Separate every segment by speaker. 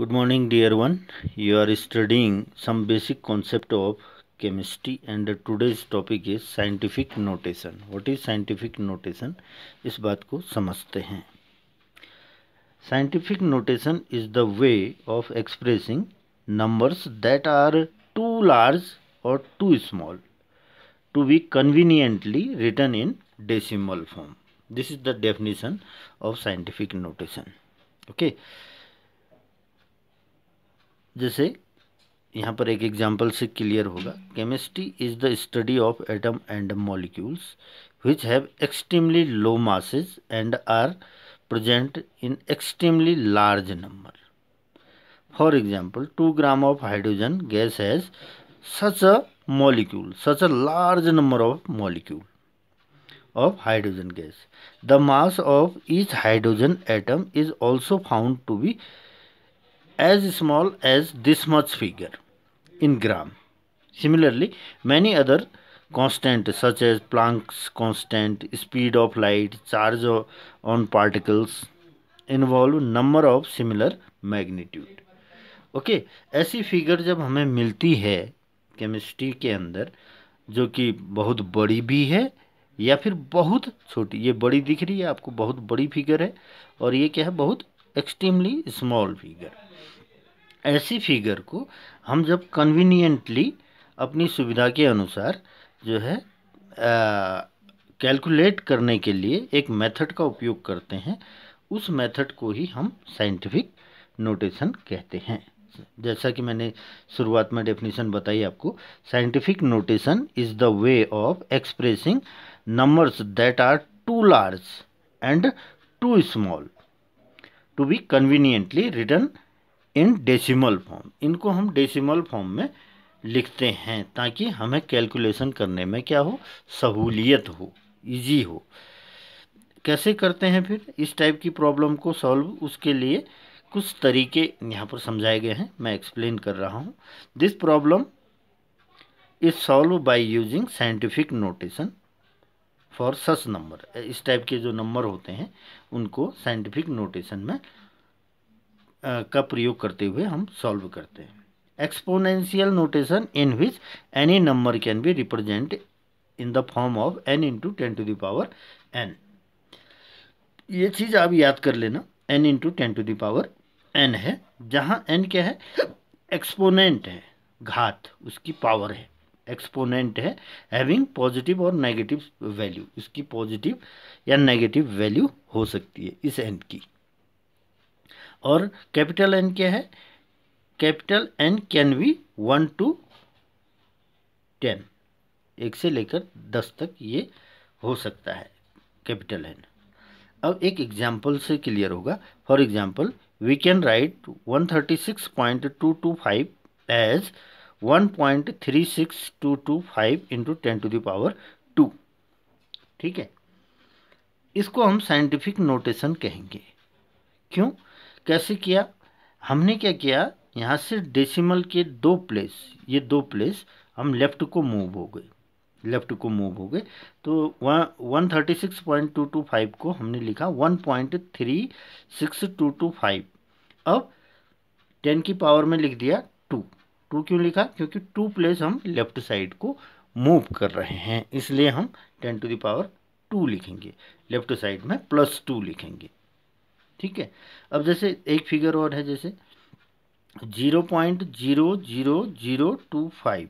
Speaker 1: good morning dear one you are studying some basic concept of chemistry and today's topic is scientific notation what is scientific notation इस बात को समझते हैं scientific notation is the way of expressing numbers that are too large or too small to be conveniently written in decimal form this is the definition of scientific notation okay जैसे यहाँ पर एक example से clear होगा chemistry is the study of atom and molecules which have extremely low masses and are present in extremely large number for example two gram of hydrogen gas has such a molecule such a large number of molecule of hydrogen gas the mass of each hydrogen atom is also found to be as small as this much figure in gram. Similarly, many other constant such as Planck's constant, speed of light, charge on particles involve number of similar magnitude. Okay okay, ऐसी figure जब हमें मिलती है chemistry के अंदर जो कि बहुत बड़ी भी है या फिर बहुत छोटी ये बड़ी दिख रही है आपको बहुत बड़ी फिगर है और ये क्या है बहुत एक्सट्रीमली स्मॉल फिगर ऐसी फिगर को हम जब कन्वीनियंटली अपनी सुविधा के अनुसार जो है कैलकुलेट करने के लिए एक मेथड का उपयोग करते हैं उस मेथड को ही हम साइंटिफिक नोटेशन कहते हैं जैसा कि मैंने शुरुआत में डेफिनेशन बताई आपको scientific notation is the way of expressing numbers that are too large and too small to be conveniently written in decimal form इनको हम डेसिमल फॉर्म में लिखते हैं ताकि हमें कैलकुलेशन करने में क्या हो सहूलियत हो इजी हो कैसे करते हैं फिर इस टाइप की प्रॉब्लम को सॉल्व उसके लिए कुछ तरीके यहाँ पर समझाए गए हैं मैं एक्सप्लेन कर रहा हूँ this problem is solve by using scientific notation for such number इस टाइप के जो नंबर होते हैं उनको साइंटिफिक नोटेशन में आ, का प्रयोग करते हुए हम सॉल्व करते हैं exponential notation in which any number can be represent in the form of N into ten to the power N ये चीज़ आप याद कर लेना N into ten to the power N है जहाँ एन क्या है एक्सपोनेंट है घात उसकी पावर है एक्सपोनेंट है हैविंग पॉजिटिव और नेगेटिव वैल्यू इसकी पॉजिटिव या नेगेटिव वैल्यू हो सकती है इस एन की और कैपिटल एन क्या है capital N can be one to ten एक से लेकर दस तक ये हो सकता है कैपिटल एन अब एक एग्जाम्पल से क्लियर होगा for example we can write one thirty six point two two five as one point three six two two five into ten to the power two ठीक है इसको हम साइंटिफिक नोटेशन कहेंगे क्यों कैसे किया हमने क्या किया यहाँ से डेसिमल के दो प्लेस ये दो प्लेस हम लेफ्ट को मूव हो गए लेफ्ट को मूव हो गए तो one thirty six point two two five को हमने लिखा one point three six two two five अब टेन की पावर में लिख दिया टू क्यों लिखा क्योंकि टू प्लेस हम लेफ्ट साइड को मूव कर रहे हैं इसलिए हम टेन टू दावर टू लिखेंगे लेफ्ट साइड में प्लस टू लिखेंगे ठीक है अब जैसे एक फिगर और है जैसे zero point zero zero zero two five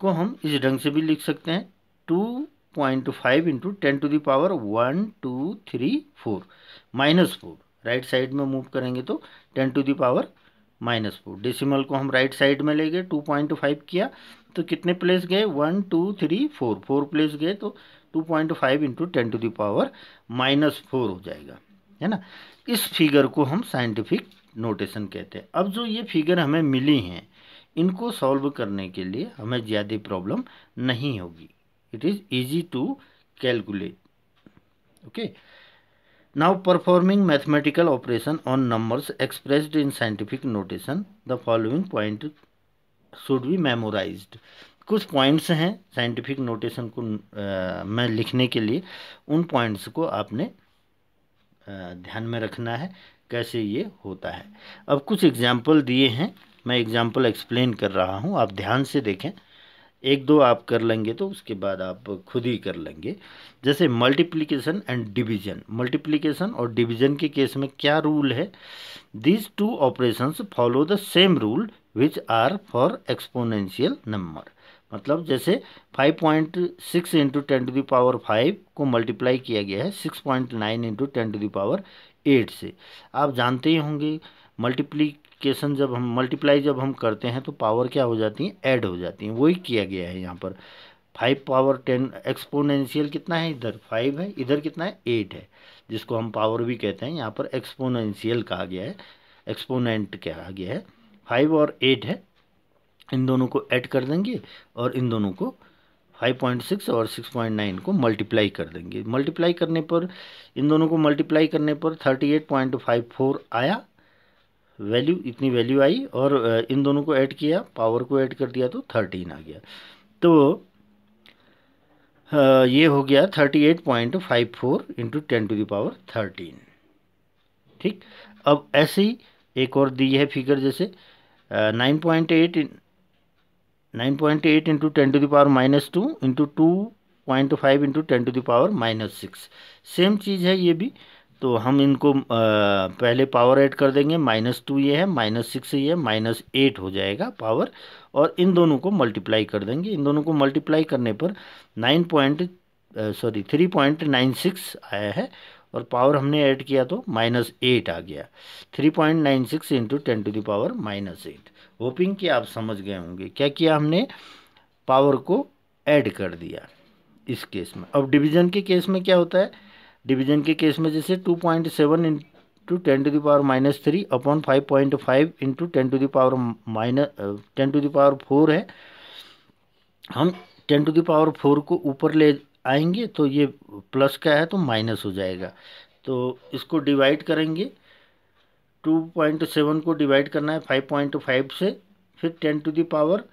Speaker 1: को हम इस ढंग से भी लिख सकते हैं two point five into ten to the power one two three four minus four right side में मूव करेंगे तो ten to the power minus four decimal को हम राइट साइड में ले गए टू पॉइंट फाइव किया तो कितने प्लेस गए one two three four four place गए तो two point five into ten to the power minus four हो जाएगा है ना इस फिगर को हम साइंटिफिक नोटेशन कहते हैं अब जो ये फिगर हमें मिली हैं इनको सॉल्व करने के लिए हमें ज़्यादा प्रॉब्लम नहीं होगी it is easy to calculate okay Now performing mathematical operation on numbers expressed in scientific notation, the following point should be memorized. कुछ पॉइंट्स हैं साइंटिफिक नोटेशन को आ, में लिखने के लिए उन पॉइंट्स को आपने आ, ध्यान में रखना है कैसे ये होता है अब कुछ एग्जाम्पल दिए हैं मैं एग्जाम्पल एक्सप्लेन कर रहा हूँ आप ध्यान से देखें एक दो आप कर लेंगे तो उसके बाद आप खुद ही कर लेंगे जैसे मल्टीप्लिकेशन एंड डिवीजन मल्टीप्लिकेशन और डिवीजन के केस में क्या रूल है these two operations follow the same rule which are for exponential number मतलब जैसे 5.6 point six into ten to the power five को मल्टीप्लाई किया गया है 6.9 point nine into ten to the power eight से आप जानते ही होंगे मल्टीप्ली केसन जब हम मल्टीप्लाई जब हम करते हैं तो पावर क्या हो जाती है ऐड हो जाती है वही किया गया है यहाँ पर फाइव पावर टेन एक्सपोनेंशियल कितना है इधर फाइव है इधर कितना है एट है जिसको हम पावर भी कहते हैं यहाँ पर एक्सपोनेंशियल कहा गया है एक्सपोनेंट कहा गया है फाइव और एट है इन दोनों को ऐड कर देंगे और इन दोनों को 5.6 और 6.9 को मल्टीप्लाई कर देंगे मल्टीप्लाई करने पर इन दोनों को मल्टीप्लाई करने पर 38.54 आया वैल्यू इतनी वैल्यू आई और इन दोनों को ऐड किया पावर को ऐड कर दिया तो थर्टीन आ गया तो ये हो गया thirty eight point five four into ten to the power thirteen ठीक अब ऐसे ही एक और दी है फिगर जैसे nine point eight nine point eight into ten to the power minus two into two point five into ten to the power minus six same चीज़ है ये भी तो हम इनको पहले पावर ऐड कर देंगे माइनस टू ये है माइनस सिक्स ये है माइनस एट हो जाएगा पावर और इन दोनों को मल्टीप्लाई कर देंगे इन दोनों को मल्टीप्लाई करने पर nine point sorry three point nine six आया है और पावर हमने ऐड किया तो माइनस एट आ गया three point nine six into ten to the power minus eight hoping कि आप समझ गए होंगे क्या किया हमने पावर को ऐड कर दिया इस केस में अब डिवीज़न के केस में क्या होता है डिवीजन के केस में जैसे two point seven into ten to the power minus three upon five point five into ten to the power minus ten to the power four है हम टेन टू दावर फोर को ऊपर ले आएंगे तो ये प्लस का है तो माइनस हो जाएगा तो इसको डिवाइड करेंगे टू पॉइंट सेवन को डिवाइड करना है फाइव पॉइंट फाइव से फिर ten to the power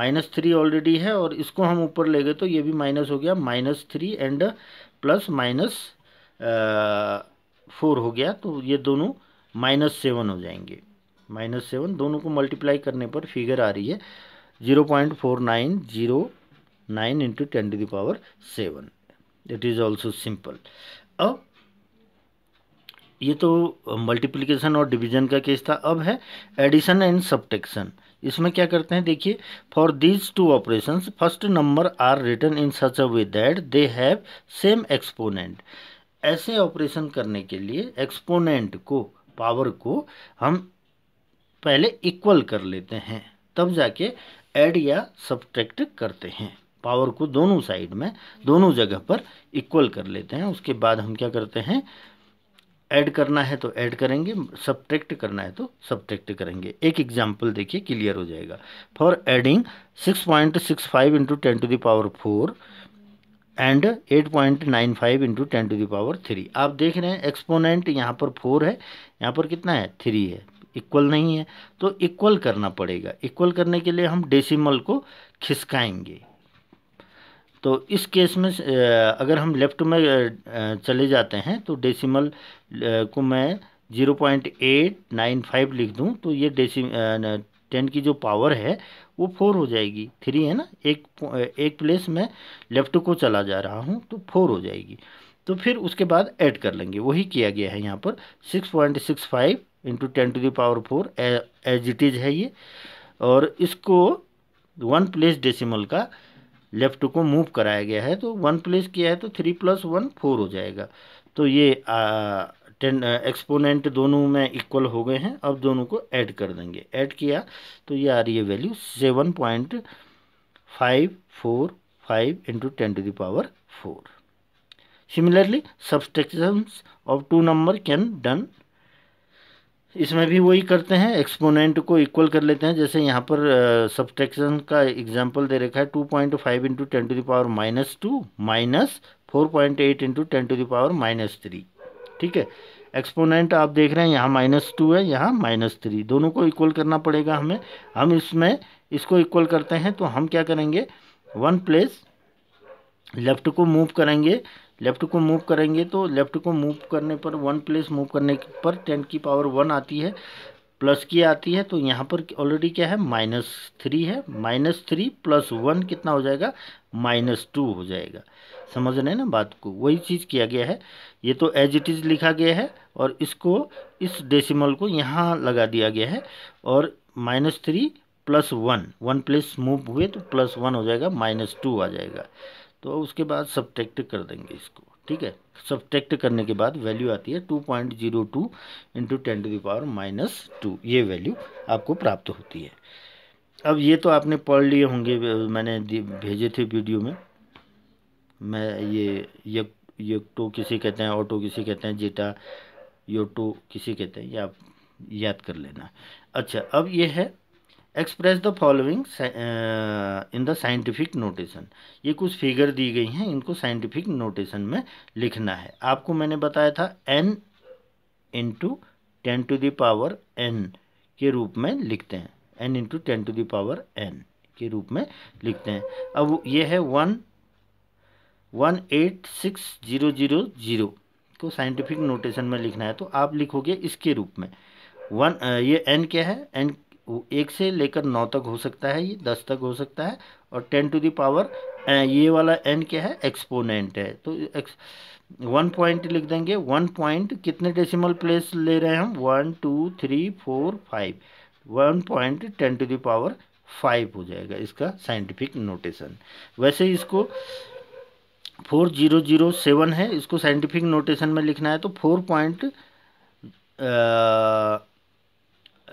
Speaker 1: minus three already है और इसको हम ऊपर ले गए तो ये भी माइनस हो गया minus three and plus minus four हो गया तो ये दोनों माइनस सेवन हो जाएंगे माइनस सेवन दोनों को मल्टीप्लाई करने पर फिगर आ रही है zero point four nine zero nine into ten to the power seven it is also simple अब ये तो मल्टीप्लिकेशन और डिवीजन का केस था अब है एडिशन एंड सब्टेक्शन इसमें क्या करते हैं देखिए for these two operations first number are written in such a way that they have same exponent ऐसे ऑपरेशन करने के लिए एक्सपोनेंट को पावर को हम पहले इक्वल कर लेते हैं तब जाके ऐड या सब्ट्रैक्ट करते हैं पावर को दोनों साइड में दोनों जगह पर इक्वल कर लेते हैं उसके बाद हम क्या करते हैं ऐड करना है तो ऐड करेंगे सब्ट्रैक्ट करना है तो सब्ट्रैक्ट करेंगे एक एग्जांपल देखिए क्लियर हो जाएगा for adding 6.65 point six five into ten to the power four and 8.95 point nine five into ten to the power three आप देख रहे हैं एक्सपोनेंट यहाँ पर फोर है यहाँ पर कितना है थ्री है इक्वल नहीं है तो इक्वल करना पड़ेगा इक्वल करने के लिए हम डेसिमल को खिसकाएंगे तो इस केस में अगर हम लेफ्ट में चले जाते हैं तो डेसिमल को मैं zero point eight nine five लिख दूं तो ये डेसी टेन की जो पावर है वो फोर हो जाएगी थ्री है ना एक एक प्लेस में लेफ्ट को चला जा रहा हूँ तो फोर हो जाएगी तो फिर उसके बाद ऐड कर लेंगे वही किया गया है यहाँ पर six point six five into ten to the power four as it is है ये और इसको वन प्लेस डेसिमल का लेफ्ट को मूव कराया गया है तो वन प्लेस किया है तो थ्री प्लस वन फोर हो जाएगा तो ये आ, टेन एक्सपोनेंट uh, दोनों में इक्वल हो गए हैं अब दोनों को ऐड कर देंगे ऐड किया तो ये आ रही है value seven point five four five into ten to the power four similarly subtractions of two number can done इसमें भी वही करते हैं एक्सपोनेंट को इक्वल कर लेते हैं जैसे यहाँ पर सब्सट्रैक्शन uh, का एग्जाम्पल दे रखा है two point five into ten to the power minus two minus four point eight into ten to the power minus three ठीक है एक्सपोनेंट आप देख रहे हैं यहाँ माइनस टू है यहाँ माइनस थ्री दोनों को इक्वल करना पड़ेगा हमें हम इसमें इसको इक्वल करते हैं तो हम क्या करेंगे वन प्लेस लेफ़्ट को मूव करेंगे लेफ़्ट को मूव करेंगे तो लेफ़्ट को मूव करने पर वन प्लेस मूव करने पर टेन की पावर वन आती है प्लस की आती है तो यहाँ पर ऑलरेडी क्या है माइनस थ्री है माइनस थ्री प्लस वन कितना हो जाएगा माइनस टू हो जाएगा समझ रहे हैं ना बात को वही चीज़ किया गया है ये तो एज इट इज़ लिखा गया है और इसको इस डेसिमल को यहाँ लगा दिया गया है और minus three plus one one plus move हुए तो प्लस वन हो जाएगा माइनस टू आ जाएगा तो उसके बाद सब्ट्रैक्ट कर देंगे इसको ठीक है सब्ट्रैक्ट करने के बाद वैल्यू आती है two point zero two into ten to the power minus two ये वैल्यू आपको प्राप्त होती है अब ये तो आपने पढ़ लिए होंगे मैंने भेजे थे वीडियो में मैं ये ये किसे कहते हैं ऑटो किसे कहते हैं जेटा योटो किसे कहते हैं ये आप याद कर लेना अच्छा अब ये है express the following in the scientific notation ये कुछ फिगर दी गई हैं इनको साइंटिफिक नोटेशन में लिखना है आपको मैंने बताया था n into ten to the power n के रूप में लिखते हैं n into ten to the power n के रूप में लिखते हैं अब ये है one one eight six zero zero zero को साइंटिफिक नोटेशन में लिखना है तो आप लिखोगे इसके रूप में वन uh, ये एन क्या है एन वो एक से लेकर नौ तक हो सकता है ये दस तक हो सकता है और टेन टू दावर ये वाला एन क्या है एक्सपोनेंट है तो एक्स वन पॉइंट लिख देंगे वन पॉइंट कितने डेसिमल प्लेस ले रहे हैं हम one two three four five one point ten to the power five हो जाएगा इसका साइंटिफिक नोटेशन वैसे इसको फोर जीरो जीरो सेवन है इसको साइंटिफिक नोटेशन में लिखना है तो four point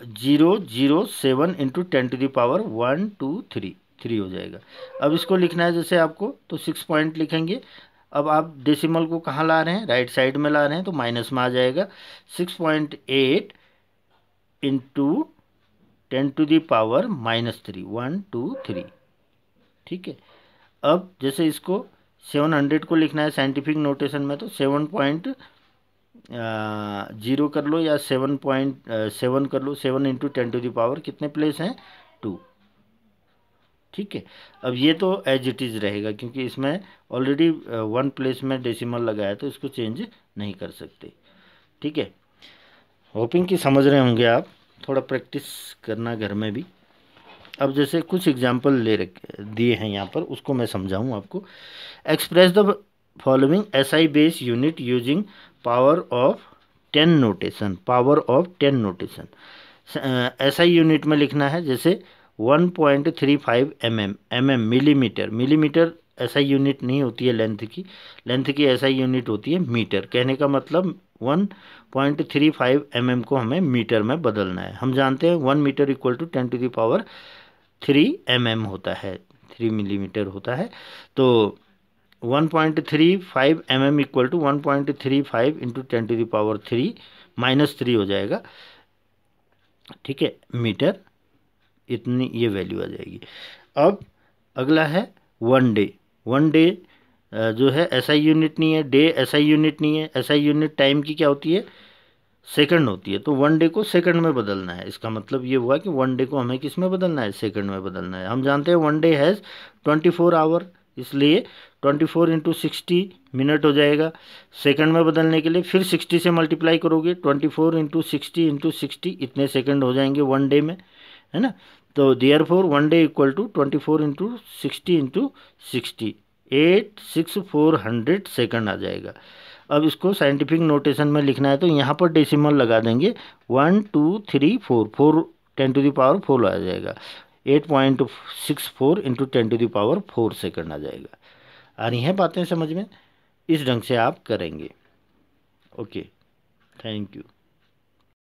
Speaker 1: zero zero seven into ten to the power one two three three हो जाएगा अब इसको लिखना है जैसे आपको तो सिक्स पॉइंट लिखेंगे अब आप डेसिमल को कहाँ ला रहे हैं राइट साइड में ला रहे हैं तो माइनस में आ जाएगा six point eight into ten to the power minus three one two three ठीक है अब जैसे इसको सेवन हंड्रेड को लिखना है साइंटिफिक नोटेशन में तो सेवन पॉइंट जीरो कर लो या सेवन पॉइंट सेवन कर लो seven into ten to the power कितने प्लेस हैं टू ठीक है अब ये तो एज इट इज़ रहेगा क्योंकि इसमें ऑलरेडी वन प्लेस में डेसिमल लगाया तो इसको चेंज नहीं कर सकते ठीक है होपिंग कि समझ रहे होंगे आप थोड़ा प्रैक्टिस करना घर में भी अब जैसे कुछ एग्जाम्पल ले रखे दिए हैं यहाँ पर उसको मैं समझाऊँ आपको express the following SI base unit using power of 10 notation power of 10 notation SI uh, unit में लिखना है जैसे one point three five m m mm mm millimetre millimetre SI unit नहीं होती है लेंथ की लेंथ की SI यूनिट होती है मीटर कहने का मतलब one point three five m m को हमें मीटर में बदलना है हम जानते हैं one metre equal to ten to the power three m होता है थ्री मिलीमीटर होता है तो one point three five m m equal to one point three five into ten to the power three minus three हो जाएगा ठीक है मीटर इतनी ये वैल्यू आ जाएगी अब अगला है वन डे वन डे जो है ऐसा यूनिट नहीं है डे ऐसा यूनिट नहीं है ऐसा यूनिट टाइम की क्या होती है सेकंड होती है तो वन डे को सेकंड में बदलना है इसका मतलब ये हुआ कि वन डे को हमें किस में बदलना है सेकंड में बदलना है हम जानते हैं one day has twenty four hour इसलिए 24 फोर इंटू सिक्सटी मिनट हो जाएगा सेकंड में बदलने के लिए फिर 60 से मल्टीप्लाई करोगे 24 four into sixty into sixty इतने सेकेंड हो जाएंगे वन डे में है ना तो therefore one day equal to twenty four into sixty into sixty eight six four hundred आ जाएगा अब इसको साइंटिफिक नोटेशन में लिखना है तो यहाँ पर डेसिमल लगा देंगे one two three four four ten to the power four आ जाएगा eight point six four into ten to the power four second आ जाएगा आ रही हैं बातें समझ में इस ढंग से आप करेंगे ओके थैंक यू